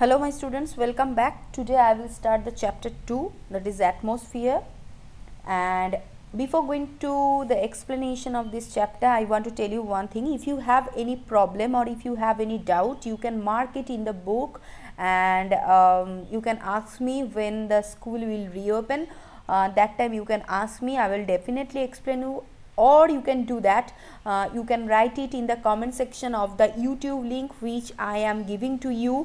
hello my students welcome back today i will start the chapter 2 that is atmosphere and before going to the explanation of this chapter i want to tell you one thing if you have any problem or if you have any doubt you can mark it in the book and um, you can ask me when the school will reopen uh, that time you can ask me i will definitely explain you or you can do that uh, you can write it in the comment section of the youtube link which i am giving to you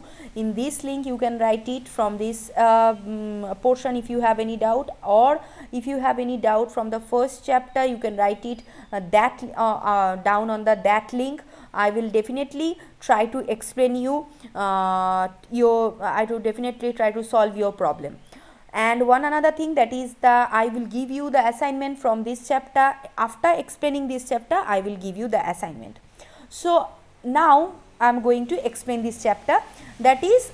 in this link you can write it from this uh, um, portion if you have any doubt or if you have any doubt from the first chapter you can write it uh, that uh, uh, down on the that link i will definitely try to explain you uh, your i will definitely try to solve your problem and one another thing that is the I will give you the assignment from this chapter after explaining this chapter I will give you the assignment. So now I am going to explain this chapter that is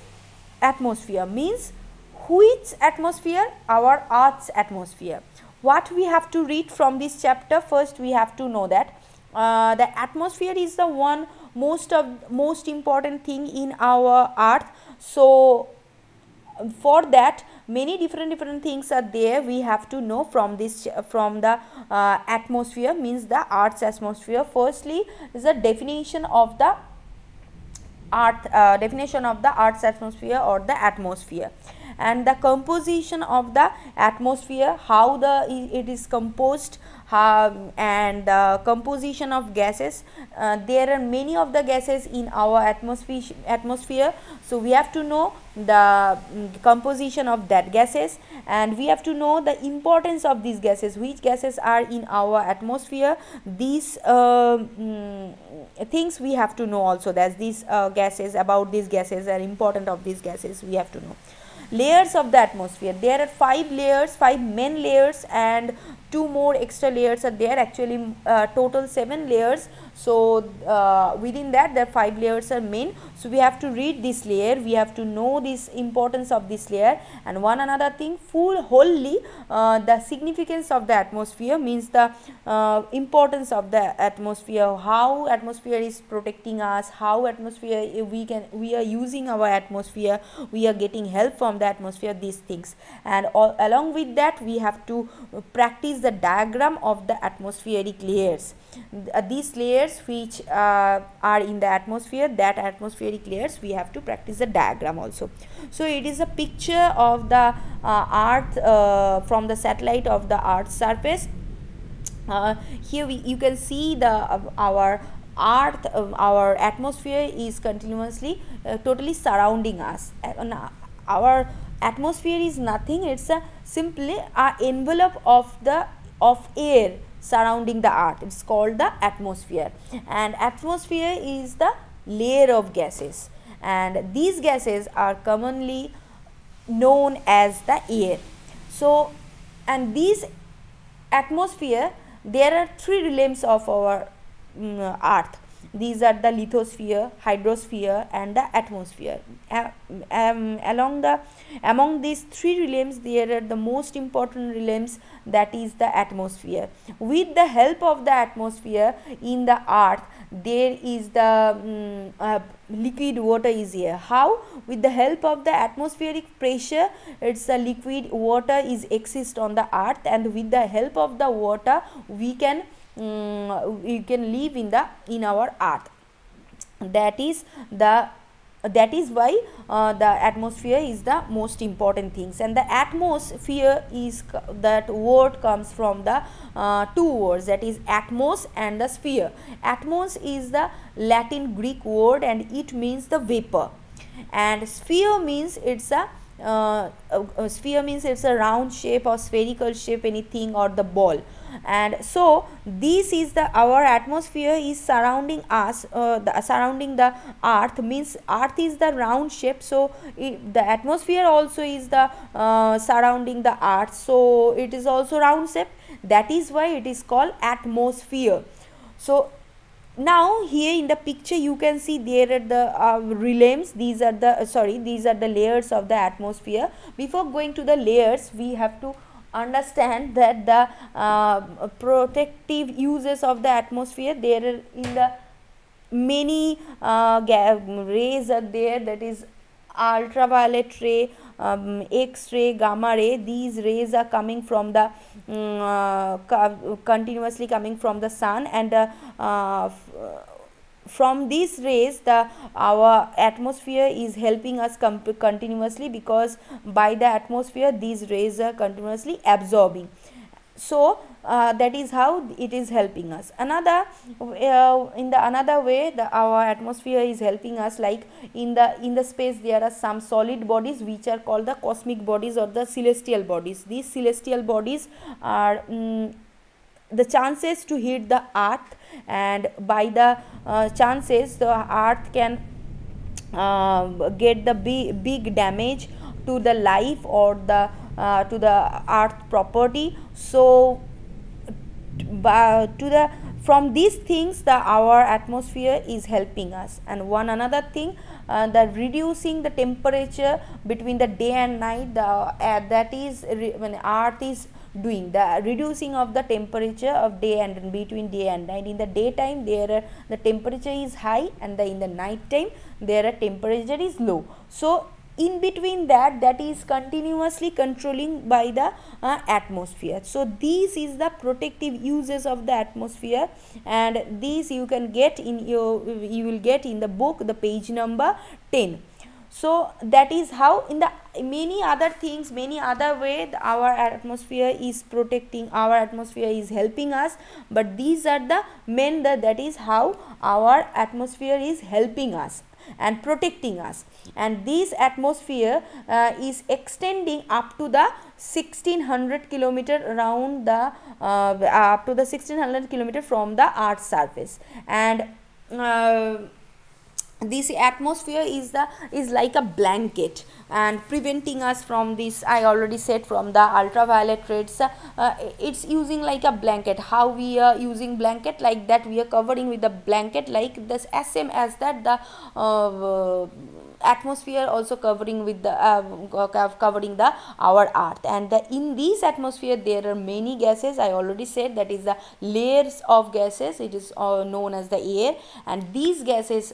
atmosphere means which atmosphere our earth's atmosphere what we have to read from this chapter first we have to know that uh, the atmosphere is the one most of most important thing in our earth so for that many different different things are there we have to know from this from the uh, atmosphere means the arts atmosphere firstly is the definition of the art uh, definition of the arts atmosphere or the atmosphere and the composition of the atmosphere how the it is composed um, and composition of gases uh, there are many of the gases in our atmosphere atmosphere so we have to know the mm, composition of that gases and we have to know the importance of these gases which gases are in our atmosphere these uh, mm, things we have to know also that these uh, gases about these gases are important of these gases we have to know layers of the atmosphere there are five layers five main layers and two more extra layers are there actually uh, total seven layers so uh, within that the five layers are main so we have to read this layer we have to know this importance of this layer and one another thing full wholly uh, the significance of the atmosphere means the uh, importance of the atmosphere how atmosphere is protecting us how atmosphere eh, we can we are using our atmosphere we are getting help from the atmosphere these things and all, along with that we have to uh, practice the diagram of the atmospheric layers uh, these layers which uh, are in the atmosphere that atmospheric layers we have to practice the diagram also so it is a picture of the uh, earth uh, from the satellite of the earth's surface here we, you can see the our earth our atmosphere is continuously totally surrounding us our atmosphere is nothing it's a simply a envelope of the of air surrounding the earth it's called the atmosphere and atmosphere is the layer of gases and these gases are commonly known as the air so and these atmosphere there are three realms of our um, earth these are the lithosphere hydrosphere and the atmosphere um, along the among these three realms there are the most important realms that is the atmosphere with the help of the atmosphere in the earth there is the um, uh, liquid water is here how with the help of the atmospheric pressure it's a liquid water is exist on the earth and with the help of the water we can um, we can live in the in our earth that is the that is why uh, the atmosphere is the most important things and the atmosphere is that word comes from the uh, two words that is atmos and the sphere atmos is the latin greek word and it means the vapor and sphere means it's a uh, a, sphere means it's a round shape or spherical shape anything or the ball and so this is the our atmosphere is surrounding us uh, the, surrounding the earth means earth is the round shape so it, the atmosphere also is the uh, surrounding the earth so it is also round shape that is why it is called atmosphere so now here in the picture you can see there are the uh, these are the uh, sorry these are the layers of the atmosphere before going to the layers we have to understand that the uh, protective uses of the atmosphere there are in the many uh, rays are there that is ultraviolet ray um, x-ray gamma ray these rays are coming from the um, continuously coming from the sun and uh, uh, from these rays the our atmosphere is helping us continuously because by the atmosphere these rays are continuously absorbing so uh, that is how it is helping us another uh, in the another way the, our atmosphere is helping us like in the in the space there are some solid bodies which are called the cosmic bodies or the celestial bodies these celestial bodies are um, the chances to hit the earth and by the uh, chances the earth can uh, get the big, big damage to the life or the uh, to the earth property so uh, to the from these things the our atmosphere is helping us and one another thing uh, the reducing the temperature between the day and night the uh, that is when earth is doing the reducing of the temperature of day and between day and night in the daytime there uh, the temperature is high and the, in the night time there uh, temperature is low so in between that that is continuously controlling by the uh, atmosphere so this is the protective uses of the atmosphere and these you can get in your you will get in the book the page number 10 so that is how in the many other things many other way our atmosphere is protecting our atmosphere is helping us but these are the main the, that is how our atmosphere is helping us and protecting us and this atmosphere uh, is extending up to the 1600 kilometer around the uh, up to the 1600 kilometer from the earth's surface and uh, this atmosphere is the is like a blanket and preventing us from this i already said from the ultraviolet rays uh, it's using like a blanket how we are using blanket like that we are covering with the blanket like this as same as that the uh, atmosphere also covering with the uh, covering the our earth and the, in this atmosphere there are many gases i already said that is the layers of gases it is uh, known as the air and these gases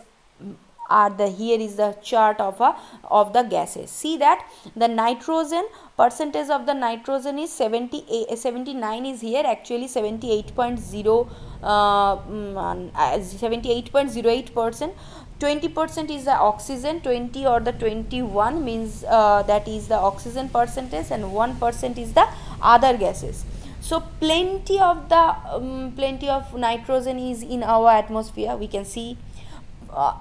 are the here is the chart of a uh, of the gases see that the nitrogen percentage of the nitrogen is eh, 79 is here actually 78.0 uh, mm, uh, 78.08 percent 20 percent is the oxygen 20 or the 21 means uh, that is the oxygen percentage and 1 percent is the other gases so plenty of the um, plenty of nitrogen is in our atmosphere we can see uh,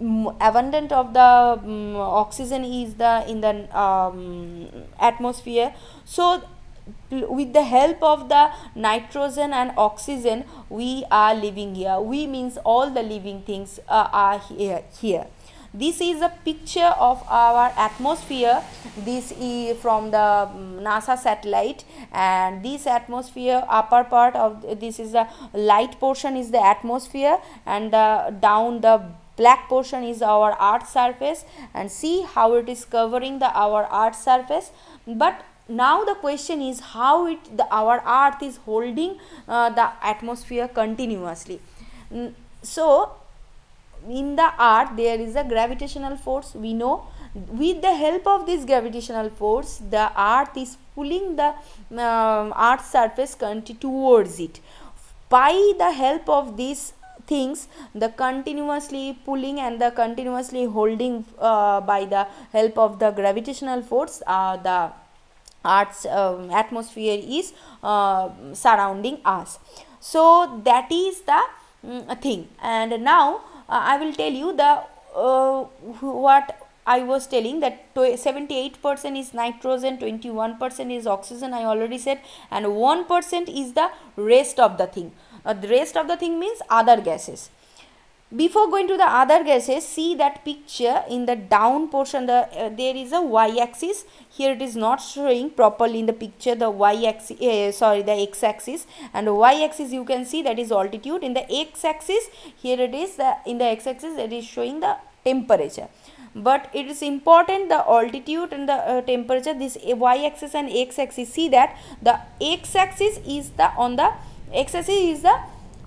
abundant of the um, oxygen is the in the um, atmosphere so with the help of the nitrogen and oxygen we are living here we means all the living things uh, are here uh, here this is a picture of our atmosphere this is from the nasa satellite and this atmosphere upper part of this is a light portion is the atmosphere and the uh, down the black portion is our art surface and see how it is covering the our art surface but now the question is how it the our earth is holding uh, the atmosphere continuously mm, so in the earth there is a gravitational force we know with the help of this gravitational force the earth is pulling the um, earth surface towards it by the help of this things the continuously pulling and the continuously holding uh, by the help of the gravitational force uh, the earth's um, atmosphere is uh, surrounding us so that is the um, thing and now uh, i will tell you the uh, what I was telling that 78% is nitrogen, 21% is oxygen, I already said, and 1% is the rest of the thing uh, the rest of the thing means other gases before going to the other gases see that picture in the down portion the uh, there is a y axis here it is not showing properly in the picture the y axis uh, sorry the x axis and y axis you can see that is altitude in the x axis here it is the in the x axis it is showing the temperature but it is important the altitude and the uh, temperature this y axis and x axis see that the x axis is the on the x-axis is the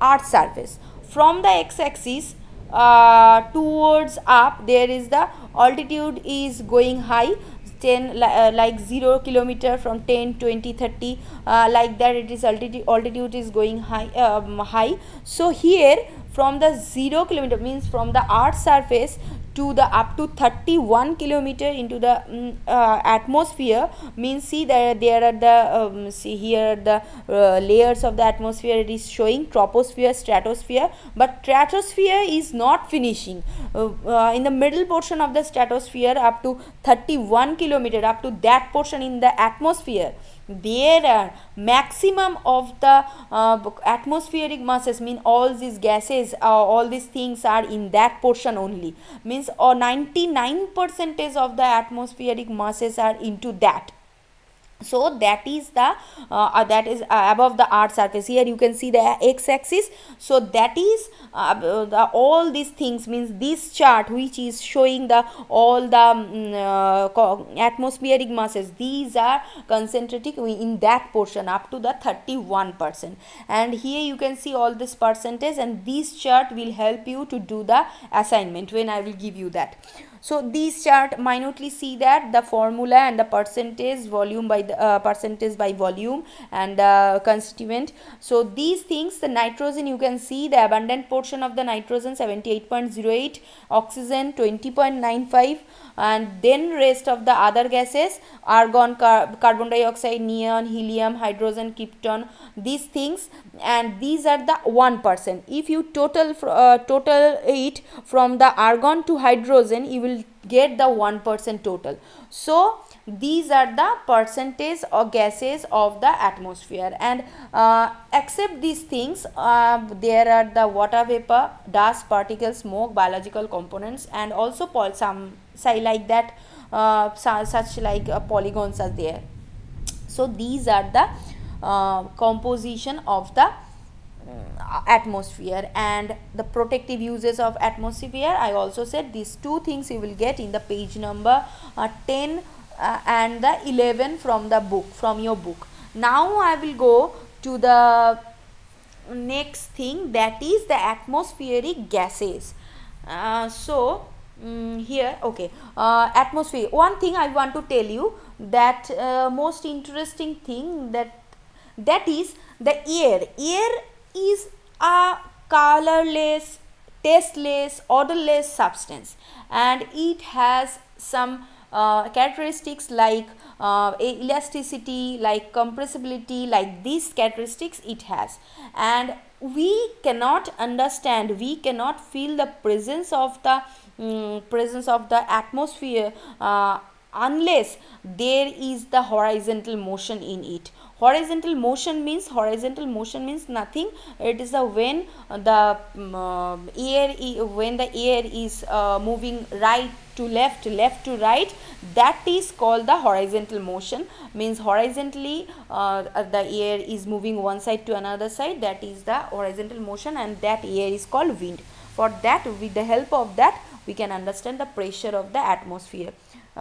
earth surface from the x-axis uh, towards up there is the altitude is going high 10 uh, like 0 kilometer from 10 20 30 uh, like that it is altitude altitude is going high um, high so here from the 0 kilometer means from the earth surface to the up to 31 kilometer into the um, uh, atmosphere means see there there are the um, see here the uh, layers of the atmosphere it is showing troposphere stratosphere but stratosphere is not finishing uh, uh, in the middle portion of the stratosphere up to 31 kilometer up to that portion in the atmosphere there are maximum of the uh, atmospheric masses mean all these gases uh, all these things are in that portion only means or uh, 99 percentage of the atmospheric masses are into that so that is the uh, uh, that is uh, above the art surface here you can see the x-axis so that is uh, the, all these things means this chart which is showing the all the um, atmospheric masses these are concentrated in that portion up to the 31 percent and here you can see all this percentage and this chart will help you to do the assignment when I will give you that so this chart minutely see that the formula and the percentage volume by uh, percentage by volume and uh, constituent so these things the nitrogen you can see the abundant portion of the nitrogen 78.08 oxygen 20.95 and then rest of the other gases argon car carbon dioxide neon helium hydrogen krypton these things and these are the 1% if you total uh, total it from the argon to hydrogen you will get the 1% total. So these are the percentage or gases of the atmosphere and uh, except these things uh, there are the water vapor, dust, particles, smoke, biological components and also some say like that uh, such like uh, polygons are there. So these are the uh, composition of the uh, atmosphere and the protective uses of atmosphere I also said these two things you will get in the page number uh, 10 uh, and the 11 from the book from your book now I will go to the next thing that is the atmospheric gases uh, so mm, here okay uh, atmosphere one thing I want to tell you that uh, most interesting thing that that is the air air is a colorless, tasteless, odorless substance and it has some uh, characteristics like uh, elasticity, like compressibility, like these characteristics it has. And we cannot understand, we cannot feel the presence of the um, presence of the atmosphere uh, unless there is the horizontal motion in it horizontal motion means horizontal motion means nothing it is the when the mm, uh, air when the air is uh, moving right to left left to right that is called the horizontal motion means horizontally uh, uh the air is moving one side to another side that is the horizontal motion and that air is called wind for that with the help of that we can understand the pressure of the atmosphere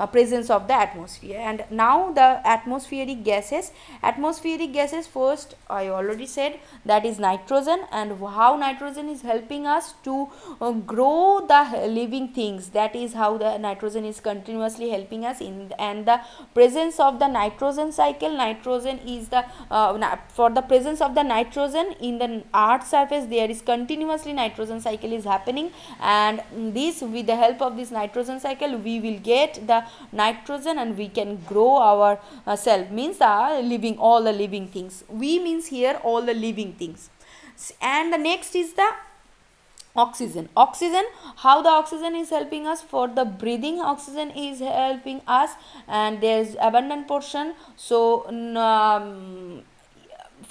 uh, presence of the atmosphere and now the atmospheric gases atmospheric gases first i already said that is nitrogen and how nitrogen is helping us to uh, grow the living things that is how the nitrogen is continuously helping us in and the presence of the nitrogen cycle nitrogen is the uh, for the presence of the nitrogen in the earth surface there is continuously nitrogen cycle is happening and this with the help of this nitrogen cycle we will get the nitrogen and we can grow our uh, self means the uh, living all the living things we means here all the living things and the next is the oxygen oxygen how the oxygen is helping us for the breathing oxygen is helping us and there's abundant portion so um,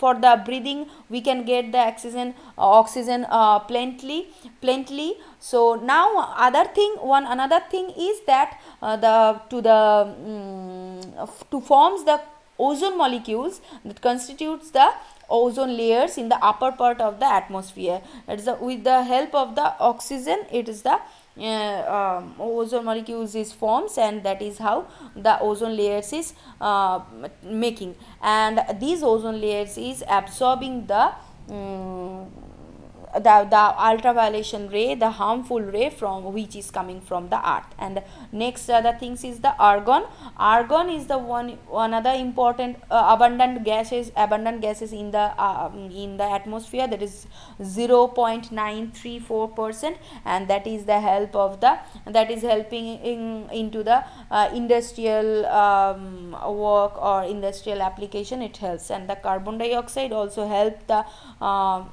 for the breathing we can get the oxygen uh, oxygen uh, plenty plenty so now other thing one another thing is that uh, the to the um, to forms the ozone molecules that constitutes the ozone layers in the upper part of the atmosphere it is the, with the help of the oxygen it is the uh, um, ozone molecules is forms and that is how the ozone layers is uh, making and these ozone layers is absorbing the um, the, the ultraviolet ray the harmful ray from which is coming from the earth and next other uh, things is the argon argon is the one another important uh, abundant gases abundant gases in the uh, um, in the atmosphere that is 0.934 percent and that is the help of the that is helping in into the uh, industrial um, work or industrial application it helps and the carbon dioxide also help the uh,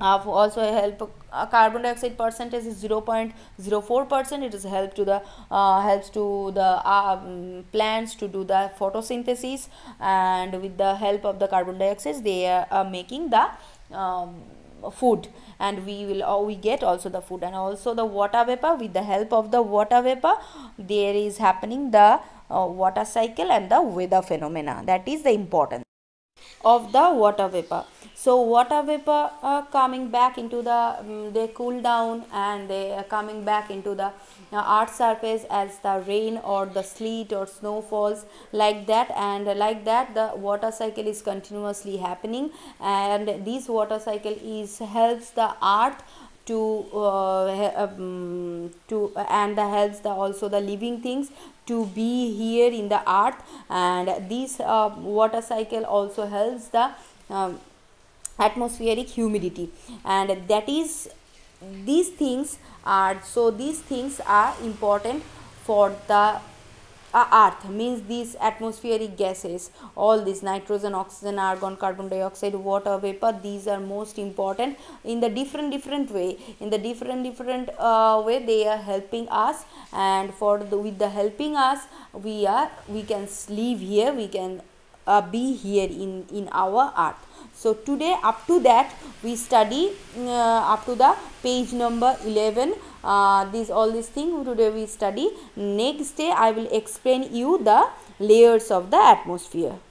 have also help uh, carbon dioxide percentage is 0.04 percent it is help to the uh, helps to the uh, um, plants to do the photosynthesis and with the help of the carbon dioxide they are making the um, food and we will oh, we get also the food and also the water vapor with the help of the water vapor there is happening the uh, water cycle and the weather phenomena that is the importance of the water vapor so water vapor uh, coming back into the um, they cool down and they are coming back into the uh, earth surface as the rain or the sleet or snow falls like that and like that the water cycle is continuously happening and this water cycle is helps the earth to uh, um, to and the helps the also the living things to be here in the earth and this uh, water cycle also helps the um, atmospheric humidity and that is these things are so these things are important for the earth means these atmospheric gases all these nitrogen oxygen argon carbon dioxide water vapor these are most important in the different different way in the different different uh, way they are helping us and for the with the helping us we are we can live here we can uh, be here in in our art so today up to that we study uh, up to the page number 11 uh, these all these things today we study next day i will explain you the layers of the atmosphere